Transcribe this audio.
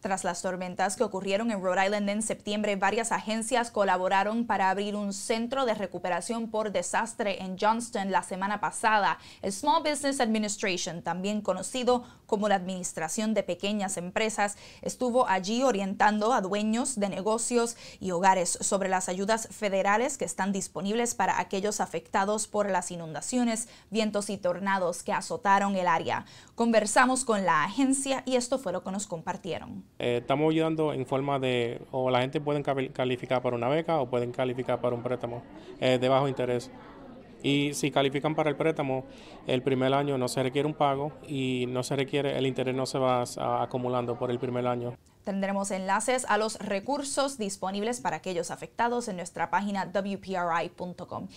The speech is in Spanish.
Tras las tormentas que ocurrieron en Rhode Island en septiembre, varias agencias colaboraron para abrir un centro de recuperación por desastre en Johnston la semana pasada. El Small Business Administration, también conocido como la Administración de Pequeñas Empresas, estuvo allí orientando a dueños de negocios y hogares sobre las ayudas federales que están disponibles para aquellos afectados por las inundaciones, vientos y tornados que azotaron el área. Conversamos con la agencia y esto fue lo que nos compartieron. Eh, estamos ayudando en forma de, o la gente puede calificar para una beca o pueden calificar para un préstamo eh, de bajo interés. Y si califican para el préstamo, el primer año no se requiere un pago y no se requiere, el interés no se va acumulando por el primer año. Tendremos enlaces a los recursos disponibles para aquellos afectados en nuestra página wpri.com.